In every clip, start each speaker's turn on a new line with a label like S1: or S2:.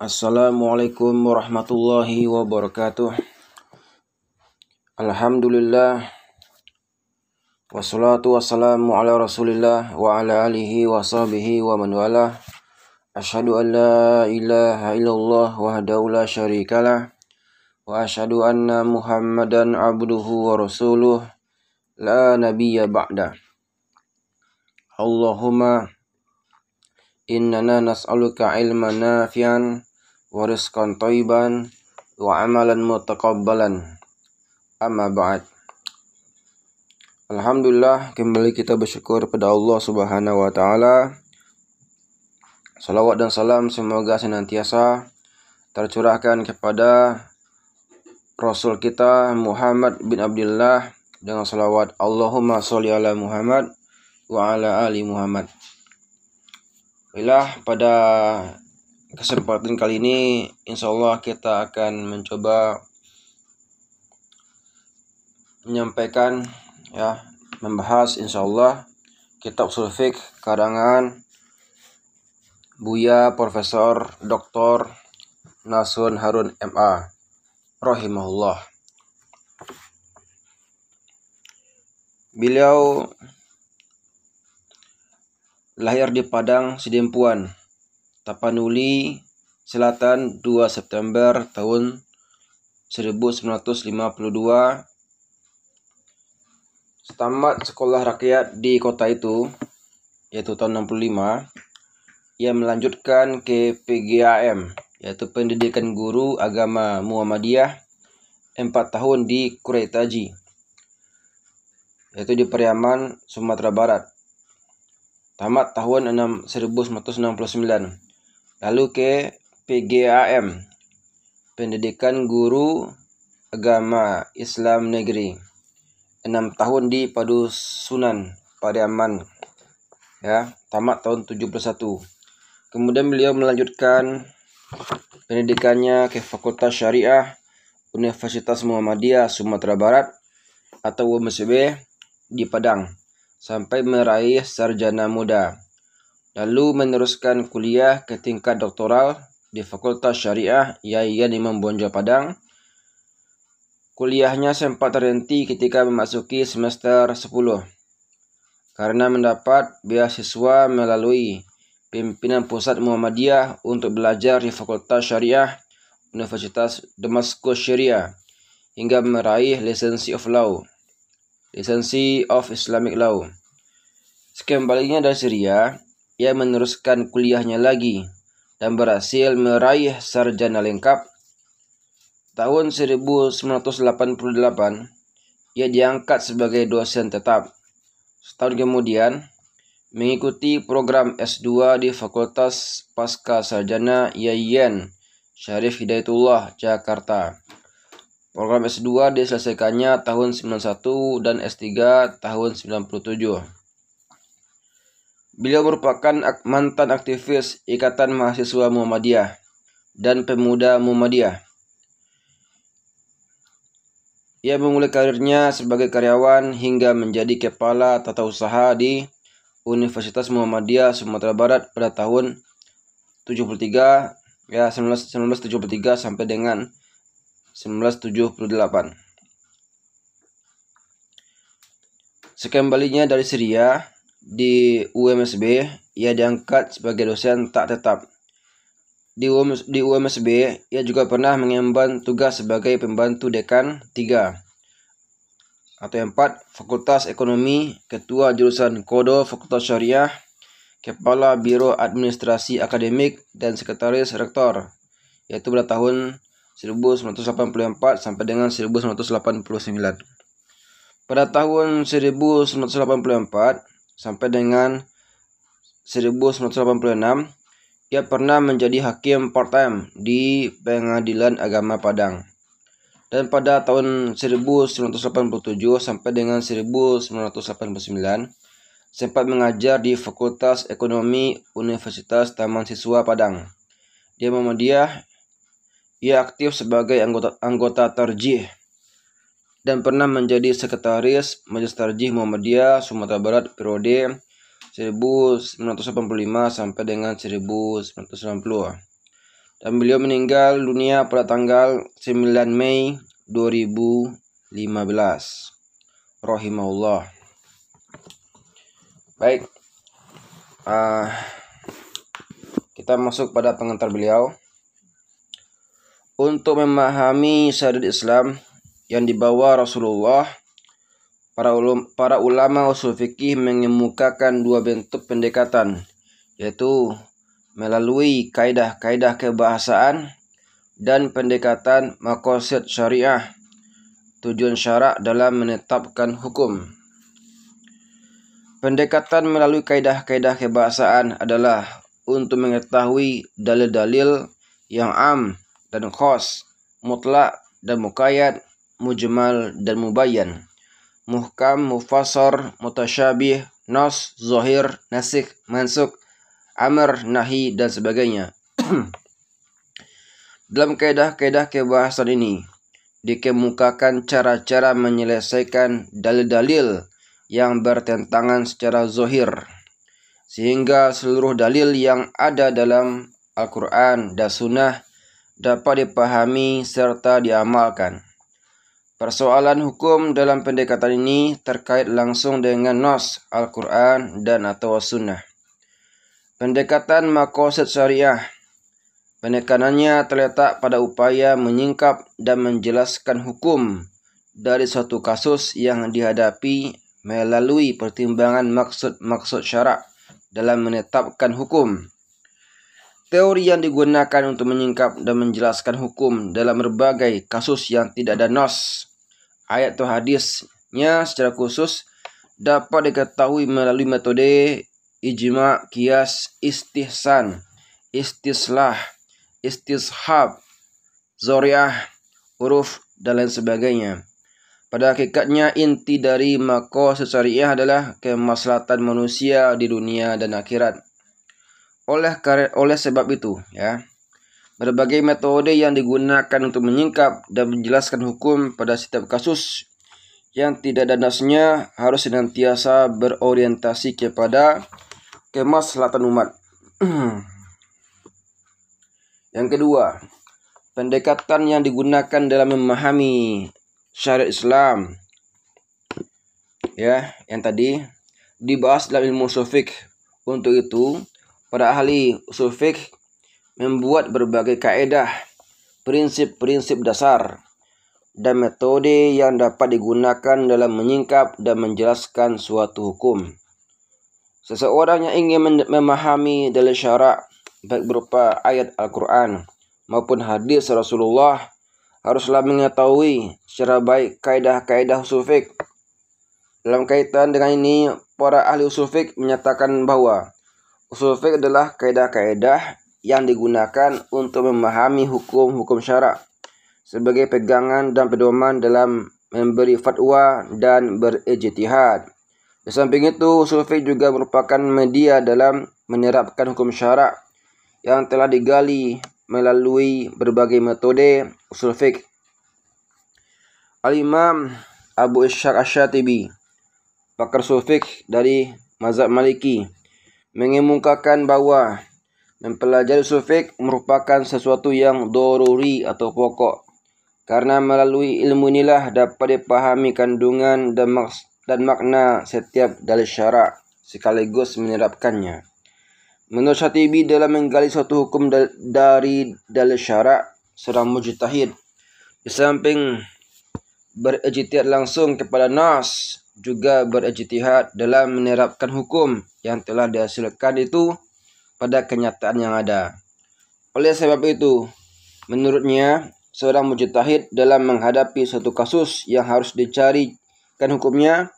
S1: Assalamualaikum warahmatullahi wabarakatuh. Alhamdulillah. Wassalatu wassalamu ala rasulillah wa ala alihi wa sahbihi wa man wala. Ashadu an la ilaha illallah wahdahu la syarikalah. Wa ashadu anna muhammadan abduhu wa rasuluh. La nabiyya ba'da. Allahumma innana nas'aluka ilman nafi'an Wariskan ورزقا wa amalan متقبلا amma ba'd Alhamdulillah kembali kita bersyukur pada Allah Subhanahu wa taala. Salawat dan salam semoga senantiasa tercurahkan kepada Rasul kita Muhammad bin Abdullah dengan salawat Allahumma sholli ala Muhammad wa ala ali Muhammad. Bila pada kesempatan kali ini insya Allah kita akan mencoba menyampaikan ya membahas insya Allah kitab sulfik karangan Buya Profesor Dr. Nasun Harun MA rahimahullah Beliau lahir di Padang Sidempuan Tapanuli Selatan 2 September tahun 1952 tamat sekolah rakyat di kota itu yaitu tahun 65 ia melanjutkan ke PGAM yaitu pendidikan guru agama Muhammadiyah 4 tahun di Kuretaji yaitu di Periaman Sumatera Barat tamat tahun 1969 Lalu ke PGAM, Pendidikan Guru Agama Islam Negeri. 6 tahun di Sunan Padaman. Ya, tamat tahun 71. Kemudian beliau melanjutkan pendidikannya ke Fakultas Syariah Universitas Muhammadiyah Sumatera Barat atau UMSB di Padang sampai meraih sarjana muda lalu meneruskan kuliah ke tingkat doktoral di Fakultas Syariah Yayan Imam Bonjol Padang. Kuliahnya sempat terhenti ketika memasuki semester 10 karena mendapat beasiswa melalui pimpinan pusat Muhammadiyah untuk belajar di Fakultas Syariah Universitas Damaskus Syria hingga meraih lisensi of law, lisensi of Islamic law. Sekembalinya dari Syria, ia meneruskan kuliahnya lagi dan berhasil meraih sarjana lengkap. Tahun 1988, ia diangkat sebagai dosen tetap. Setahun kemudian, mengikuti program S2 di Fakultas Pasca Sarjana Yayen Syarif Hidayatullah, Jakarta. Program S2 diselesaikannya tahun 91 dan S3 tahun 97. Beliau merupakan mantan aktivis Ikatan Mahasiswa Muhammadiyah dan Pemuda Muhammadiyah. Ia memulai karirnya sebagai karyawan hingga menjadi kepala tata usaha di Universitas Muhammadiyah Sumatera Barat pada tahun 73 ya 1973 sampai dengan 1978. Sekian baliknya dari Syria, di UMSB, ia diangkat sebagai dosen tak tetap. Di, UMS, di UMSB, ia juga pernah mengemban tugas sebagai pembantu dekan 3 atau 4 Fakultas Ekonomi, Ketua Jurusan Kodo Fakultas Syariah, Kepala Biro Administrasi Akademik dan Sekretaris Rektor, yaitu pada tahun 1984 sampai dengan 1989. Pada tahun 1984, sampai dengan 1986 ia pernah menjadi hakim part-time di Pengadilan Agama Padang. Dan pada tahun 1987 sampai dengan 1989 sempat mengajar di Fakultas Ekonomi Universitas Taman Siswa Padang. Dia memediah. ia aktif sebagai anggota, anggota terjih dan pernah menjadi sekretaris Majelis Tarjih Muhammadiyah Sumatera Barat periode 1985 sampai dengan 1990. Dan beliau meninggal dunia pada tanggal 9 Mei 2015. Rahimahullah. Baik. Uh, kita masuk pada pengantar beliau. Untuk memahami syariat Islam, yang dibawa Rasulullah, para, ulum, para ulama usul fikih mengemukakan dua bentuk pendekatan, yaitu melalui kaidah-kaidah kebahasaan dan pendekatan makosid syariah, tujuan syarak dalam menetapkan hukum. Pendekatan melalui kaidah-kaidah kebahasaan adalah untuk mengetahui dalil-dalil yang am dan khos, mutlak dan mukayat mujmal dan mubayyan muhkam mufassar mutasyabih nas Zohir, nasik mansuk amr nahi dan sebagainya dalam kaidah-kaidah kebahasan ini dikemukakan cara-cara menyelesaikan dalil-dalil yang bertentangan secara zohir sehingga seluruh dalil yang ada dalam Al-Quran dan Sunnah dapat dipahami serta diamalkan. Persoalan hukum dalam pendekatan ini terkait langsung dengan Nos, Al-Quran, dan atau Sunnah. Pendekatan Makosid Syariah Penekanannya terletak pada upaya menyingkap dan menjelaskan hukum dari suatu kasus yang dihadapi melalui pertimbangan maksud-maksud syarak dalam menetapkan hukum. Teori yang digunakan untuk menyingkap dan menjelaskan hukum dalam berbagai kasus yang tidak ada nos ayat atau hadisnya secara khusus dapat diketahui melalui metode ijma, kias, istihsan, istislah, istishab, zoriah, uruf, dan lain sebagainya. Pada hakikatnya inti dari mako syariah adalah kemaslahatan manusia di dunia dan akhirat. Oleh oleh sebab itu, ya, Berbagai metode yang digunakan untuk menyingkap dan menjelaskan hukum pada setiap kasus yang tidak ada dasarnya harus senantiasa berorientasi kepada kemaslahatan umat. yang kedua, pendekatan yang digunakan dalam memahami syariat Islam. Ya, yang tadi dibahas dalam ilmu sufik. Untuk itu, para ahli sufik membuat berbagai kaedah, prinsip-prinsip dasar, dan metode yang dapat digunakan dalam menyingkap dan menjelaskan suatu hukum. Seseorang yang ingin memahami dalil syarak baik berupa ayat Al-Quran maupun hadis Rasulullah haruslah mengetahui secara baik kaedah-kaedah usul fiqh. Dalam kaitan dengan ini, para ahli usul fiqh menyatakan bahwa usul fiqh adalah kaedah-kaedah yang digunakan untuk memahami hukum-hukum syarak sebagai pegangan dan pedoman dalam memberi fatwa dan berijtihad. Di samping itu, survei juga merupakan media dalam menerapkan hukum syarak yang telah digali melalui berbagai metode usul fiqh. Al-Imam Abu Ishaq asy pakar usul dari mazhab Maliki, mengemukakan bahwa Mempelajari usul fiqh merupakan sesuatu yang doruri atau pokok. Karena melalui ilmu inilah dapat dipahami kandungan dan, maks dan makna setiap dalil syarak sekaligus menerapkannya. Menurut Syatibi dalam menggali suatu hukum dal dari dalil syarak seorang mujtahid di samping berijtihad langsung kepada nas juga berijtihad dalam menerapkan hukum yang telah dihasilkan itu pada kenyataan yang ada. Oleh sebab itu, menurutnya seorang mujtahid dalam menghadapi suatu kasus yang harus dicarikan hukumnya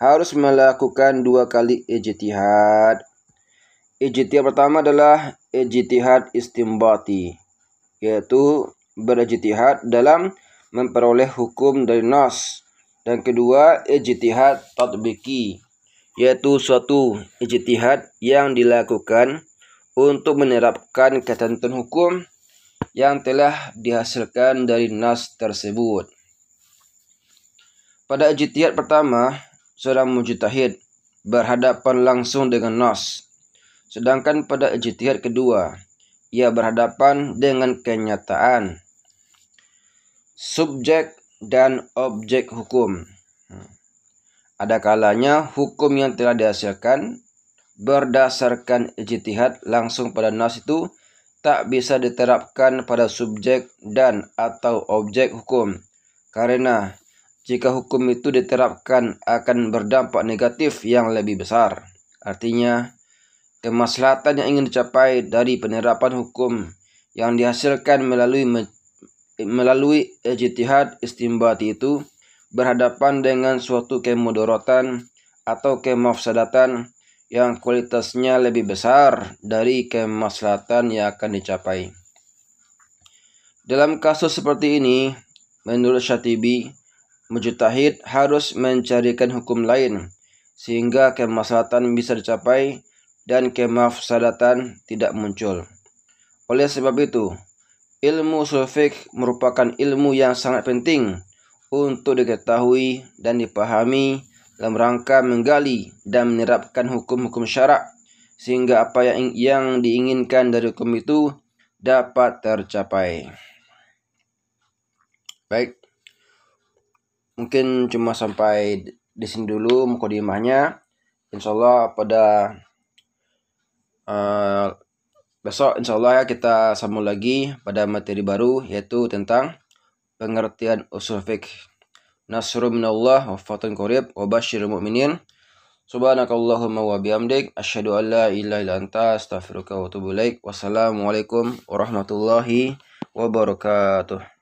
S1: harus melakukan dua kali ijtihad. Ijtihad pertama adalah ijtihad istimbati, yaitu berijtihad dalam memperoleh hukum dari nas. Dan kedua, ijtihad tatbiki, yaitu suatu ijtihad yang dilakukan untuk menerapkan ketentuan hukum yang telah dihasilkan dari nas tersebut. Pada ijtihad pertama, seorang mujtahid berhadapan langsung dengan nas. Sedangkan pada ijtihad kedua, ia berhadapan dengan kenyataan. Subjek dan objek hukum. Ada kalanya hukum yang telah dihasilkan berdasarkan ijtihad langsung pada nas itu tak bisa diterapkan pada subjek dan atau objek hukum. Karena jika hukum itu diterapkan akan berdampak negatif yang lebih besar. Artinya, kemaslahatan yang ingin dicapai dari penerapan hukum yang dihasilkan melalui melalui ijtihad istimbati itu berhadapan dengan suatu kemudorotan atau kemafsadatan yang kualitasnya lebih besar dari kemaslahatan yang akan dicapai. Dalam kasus seperti ini, menurut Syatibi, mujtahid harus mencarikan hukum lain sehingga kemaslahatan bisa dicapai dan kemafsadatan tidak muncul. Oleh sebab itu, ilmu sufik merupakan ilmu yang sangat penting untuk diketahui dan dipahami dalam rangka menggali dan menerapkan hukum-hukum syarak sehingga apa yang yang diinginkan dari hukum itu dapat tercapai. Baik. Mungkin cuma sampai di sini dulu mukadimahnya. Insyaallah pada uh, besok insyaallah ya kita sambung lagi pada materi baru yaitu tentang pengertian usul fikih nasrum minallah wa fatun qarib wa basyiril mu'minin. Subhanakallahumma wa bihamdik asyhadu an la ilaha illa anta astaghfiruka wa atubu ilaik. Wassalamualaikum warahmatullahi wabarakatuh.